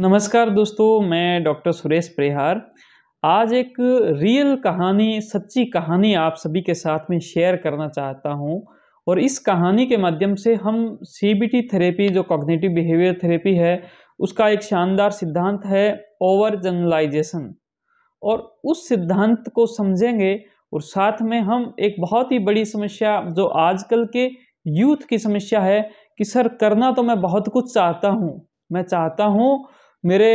नमस्कार दोस्तों मैं डॉक्टर सुरेश प्रेहार आज एक रियल कहानी सच्ची कहानी आप सभी के साथ में शेयर करना चाहता हूं और इस कहानी के माध्यम से हम सीबीटी थेरेपी जो कॉग्निटिव बिहेवियर थेरेपी है उसका एक शानदार सिद्धांत है ओवर जनरलाइजेशन और उस सिद्धांत को समझेंगे और साथ में हम एक बहुत ही बड़ी समस्या जो आजकल के यूथ की समस्या है कि सर करना तो मैं बहुत कुछ चाहता हूँ मैं चाहता हूँ मेरे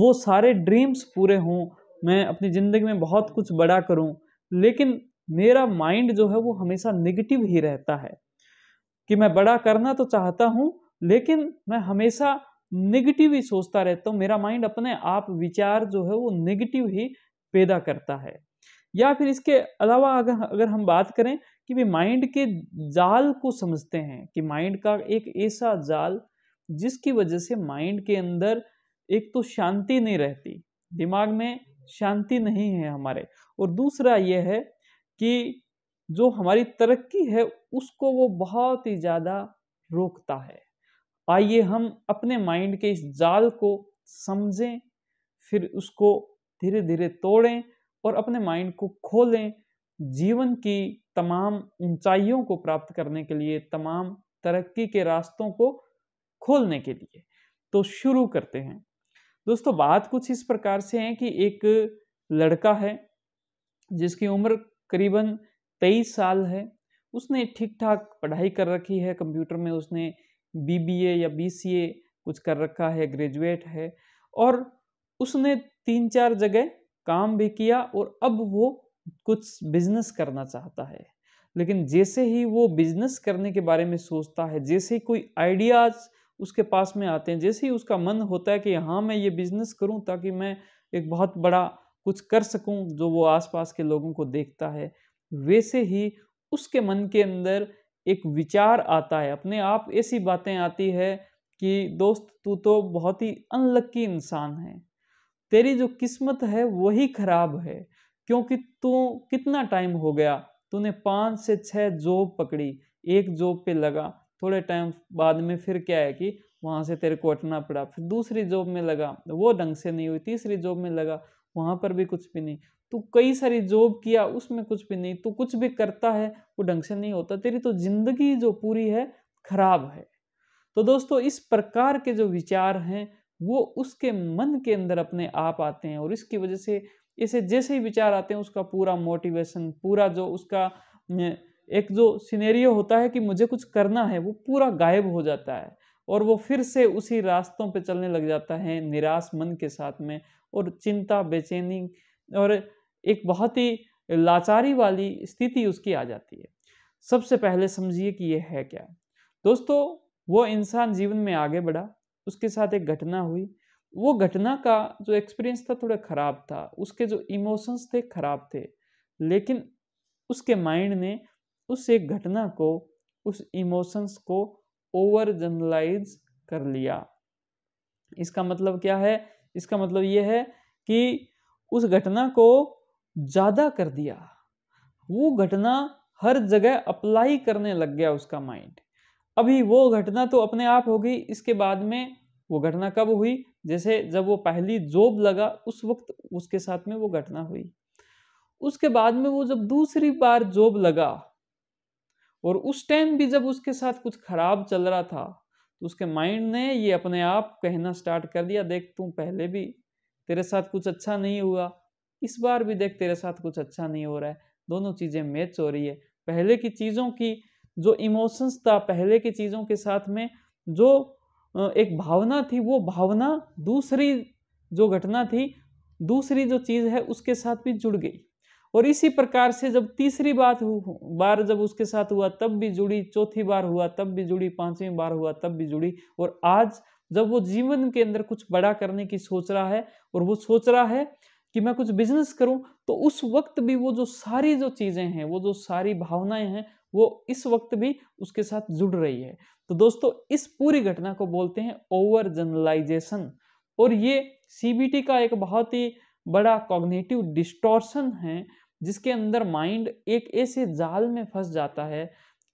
वो सारे ड्रीम्स पूरे हों मैं अपनी ज़िंदगी में बहुत कुछ बड़ा करूं लेकिन मेरा माइंड जो है वो हमेशा नेगेटिव ही रहता है कि मैं बड़ा करना तो चाहता हूं लेकिन मैं हमेशा नेगेटिव ही सोचता रहता हूँ मेरा माइंड अपने आप विचार जो है वो नेगेटिव ही पैदा करता है या फिर इसके अलावा अगर अगर हम बात करें कि भी माइंड के जाल को समझते हैं कि माइंड का एक ऐसा जाल जिसकी वजह से माइंड के अंदर एक तो शांति नहीं रहती दिमाग में शांति नहीं है हमारे और दूसरा यह है कि जो हमारी तरक्की है उसको वो बहुत ही ज़्यादा रोकता है आइए हम अपने माइंड के इस जाल को समझें फिर उसको धीरे धीरे तोड़ें और अपने माइंड को खोलें जीवन की तमाम ऊंचाइयों को प्राप्त करने के लिए तमाम तरक्की के रास्तों को खोलने के लिए तो शुरू करते हैं दोस्तों बात कुछ इस प्रकार से है कि एक लड़का है जिसकी उम्र करीबन तेईस साल है उसने ठीक ठाक पढ़ाई कर रखी है कंप्यूटर में उसने बीबीए या बीसीए कुछ कर रखा है ग्रेजुएट है और उसने तीन चार जगह काम भी किया और अब वो कुछ बिजनेस करना चाहता है लेकिन जैसे ही वो बिजनेस करने के बारे में सोचता है जैसे ही कोई आइडियाज उसके पास में आते हैं जैसे ही उसका मन होता है कि हाँ मैं ये बिज़नेस करूँ ताकि मैं एक बहुत बड़ा कुछ कर सकूँ जो वो आसपास के लोगों को देखता है वैसे ही उसके मन के अंदर एक विचार आता है अपने आप ऐसी बातें आती है कि दोस्त तू तो बहुत ही अनलक्की इंसान है तेरी जो किस्मत है वही ख़राब है क्योंकि तू कितना टाइम हो गया तूने पाँच से छः जॉब पकड़ी एक जॉब पे लगा थोड़े टाइम बाद में फिर क्या है कि वहाँ से तेरे को हटना पड़ा फिर दूसरी जॉब में लगा वो ढंग से नहीं हुई तीसरी जॉब में लगा वहाँ पर भी कुछ भी नहीं तू कई सारी जॉब किया उसमें कुछ भी नहीं तू कुछ भी करता है वो ढंग से नहीं होता तेरी तो ज़िंदगी जो पूरी है खराब है तो दोस्तों इस प्रकार के जो विचार हैं वो उसके मन के अंदर अपने आप आते हैं और इसकी वजह से इसे जैसे ही विचार आते हैं उसका पूरा मोटिवेशन पूरा जो उसका एक जो सिनेरियो होता है कि मुझे कुछ करना है वो पूरा गायब हो जाता है और वो फिर से उसी रास्तों पे चलने लग जाता है निराश मन के साथ में और चिंता बेचैनी और एक बहुत ही लाचारी वाली स्थिति उसकी आ जाती है सबसे पहले समझिए कि ये है क्या दोस्तों वो इंसान जीवन में आगे बढ़ा उसके साथ एक घटना हुई वो घटना का जो एक्सपीरियंस था थोड़ा ख़राब था उसके जो इमोशंस थे ख़राब थे लेकिन उसके माइंड ने उस एक घटना को उस इमोशंस को ओवर जनरलाइज कर लिया इसका मतलब क्या है इसका मतलब यह है कि उस घटना को ज़्यादा कर दिया वो घटना हर जगह अप्लाई करने लग गया उसका माइंड अभी वो घटना तो अपने आप हो गई इसके बाद में वो घटना कब हुई जैसे जब वो पहली जॉब लगा उस वक्त उसके साथ में वो घटना हुई उसके बाद में वो जब दूसरी बार जॉब लगा और उस टाइम भी जब उसके साथ कुछ खराब चल रहा था तो उसके माइंड ने ये अपने आप कहना स्टार्ट कर दिया देख तू पहले भी तेरे साथ कुछ अच्छा नहीं हुआ इस बार भी देख तेरे साथ कुछ अच्छा नहीं हो रहा है दोनों चीज़ें मैच हो रही है पहले की चीज़ों की जो इमोशंस था पहले की चीज़ों के साथ में जो एक भावना थी वो भावना दूसरी जो घटना थी दूसरी जो चीज़ है उसके साथ भी जुड़ गई और इसी प्रकार से जब तीसरी बात बार जब उसके साथ हुआ तब भी जुड़ी चौथी बार हुआ तब भी जुड़ी पांचवी बार हुआ तब भी जुड़ी और आज जब वो जीवन के अंदर कुछ बड़ा करने की सोच रहा है और वो सोच रहा है कि मैं कुछ बिजनेस करूं तो उस वक्त भी वो जो सारी जो चीज़ें हैं वो जो सारी भावनाएं हैं वो इस वक्त भी उसके साथ जुड़ रही है तो दोस्तों इस पूरी घटना को बोलते हैं ओवर जनरलाइजेशन और ये सीबीटी का एक बहुत ही बड़ा कॉग्नेटिव डिस्टॉर्शन है जिसके अंदर माइंड एक ऐसे जाल में फंस जाता है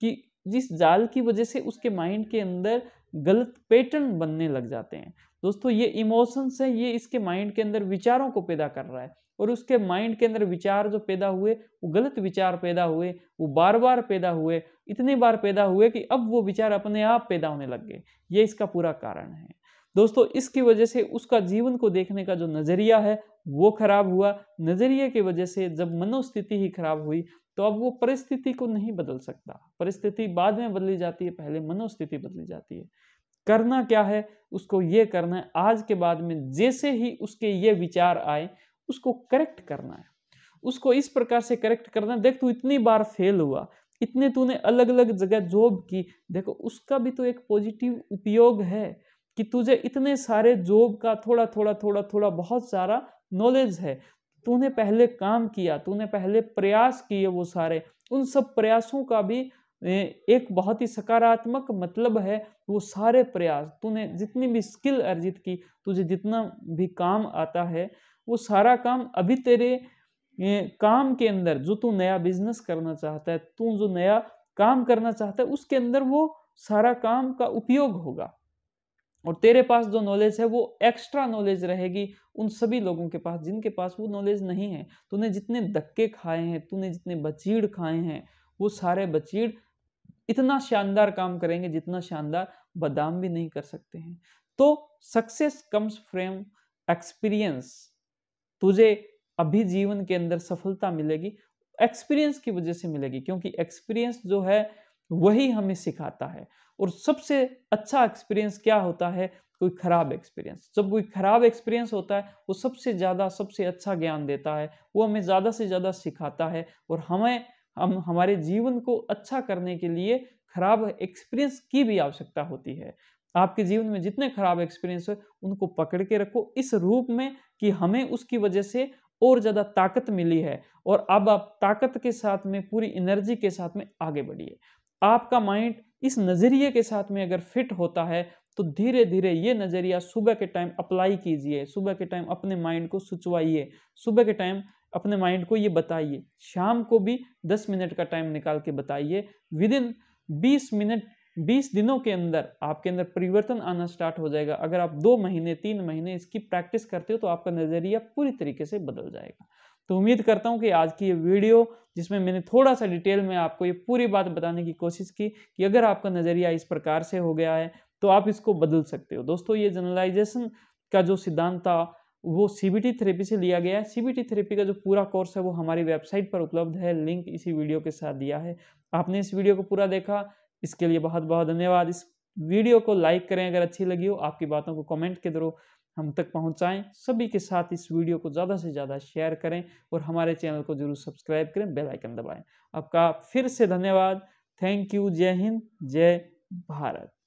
कि जिस जाल की वजह से उसके माइंड के अंदर गलत पैटर्न बनने लग जाते हैं दोस्तों ये इमोशंस है ये इसके माइंड के अंदर विचारों को पैदा कर रहा है और उसके माइंड के अंदर विचार जो पैदा हुए वो गलत विचार पैदा हुए वो बार बार पैदा हुए इतने बार पैदा हुए कि अब वो विचार अपने आप पैदा होने लग गए ये इसका पूरा कारण है दोस्तों इसकी वजह से उसका जीवन को देखने का जो नज़रिया है वो खराब हुआ नज़रिए की वजह से जब मनोस्थिति ही खराब हुई तो अब वो परिस्थिति को नहीं बदल सकता परिस्थिति बाद में बदली जाती है पहले मनोस्थिति बदली जाती है करना क्या है उसको ये करना है आज के बाद में जैसे ही उसके ये विचार आए उसको करेक्ट करना है उसको इस प्रकार से करेक्ट करना है देख तू इतनी बार फेल हुआ इतने तूने अलग अलग जगह जॉब की देखो उसका भी तो एक पॉजिटिव उपयोग है कि तुझे इतने सारे जॉब का थोड़ा थोड़ा थोड़ा थोड़ा बहुत सारा नॉलेज है तूने पहले काम किया तूने पहले प्रयास किए वो सारे उन सब प्रयासों का भी एक बहुत ही सकारात्मक मतलब है वो सारे प्रयास तूने जितनी भी स्किल अर्जित की तुझे जितना भी काम आता है वो सारा काम अभी तेरे काम के अंदर जो तू नया बिजनेस करना चाहता है तू जो नया काम करना चाहता है उसके अंदर वो सारा काम का उपयोग होगा और तेरे पास जो नॉलेज है वो एक्स्ट्रा नॉलेज रहेगी उन सभी लोगों के पास जिनके पास वो नॉलेज नहीं है तूने जितने धक्के खाए हैं तूने जितने बचीड़ खाए हैं वो सारे बचीड़ इतना शानदार काम करेंगे जितना शानदार बादाम भी नहीं कर सकते हैं तो सक्सेस कम्स फ्रेम एक्सपीरियंस तुझे अभी जीवन के अंदर सफलता मिलेगी एक्सपीरियंस की वजह से मिलेगी क्योंकि एक्सपीरियंस जो है वही हमें सिखाता है और सबसे अच्छा एक्सपीरियंस क्या होता है कोई ख़राब एक्सपीरियंस जब कोई ख़राब एक्सपीरियंस होता है वो सबसे ज़्यादा सबसे अच्छा ज्ञान देता है वो हमें ज़्यादा से ज़्यादा सिखाता है और हमें हम हमारे जीवन को अच्छा करने के लिए खराब एक्सपीरियंस की भी आवश्यकता होती है आपके जीवन में जितने खराब एक्सपीरियंस हो उनको पकड़ के रखो इस रूप में कि हमें उसकी वजह से और ज़्यादा ताकत मिली है और अब आप ताकत के साथ में पूरी एनर्जी के साथ में आगे बढ़िए आपका माइंड इस नज़रिए के साथ में अगर फिट होता है तो धीरे धीरे ये नज़रिया सुबह के टाइम अप्लाई कीजिए सुबह के टाइम अपने माइंड को सुचवाइए सुबह के टाइम अपने माइंड को ये बताइए शाम को भी दस मिनट का टाइम निकाल के बताइए विद इन बीस मिनट बीस दिनों के अंदर आपके अंदर परिवर्तन आना स्टार्ट हो जाएगा अगर आप दो महीने तीन महीने इसकी प्रैक्टिस करते हो तो आपका नज़रिया पूरी तरीके से बदल जाएगा तो उम्मीद करता हूँ कि आज की ये वीडियो जिसमें मैंने थोड़ा सा डिटेल में आपको ये पूरी बात बताने की कोशिश की कि अगर आपका नज़रिया इस प्रकार से हो गया है तो आप इसको बदल सकते हो दोस्तों ये जनरलाइजेशन का जो सिद्धांत था वो सीबीटी थेरेपी से लिया गया है सीबीटी थेरेपी का जो पूरा कोर्स है वो हमारी वेबसाइट पर उपलब्ध है लिंक इसी वीडियो के साथ दिया है आपने इस वीडियो को पूरा देखा इसके लिए बहुत बहुत धन्यवाद इस वीडियो को लाइक करें अगर अच्छी लगी हो आपकी बातों को कमेंट के थ्रू हम तक पहुंचाएं सभी के साथ इस वीडियो को ज़्यादा से ज़्यादा शेयर करें और हमारे चैनल को जरूर सब्सक्राइब करें बेल आइकन दबाएं आपका फिर से धन्यवाद थैंक यू जय हिंद जय भारत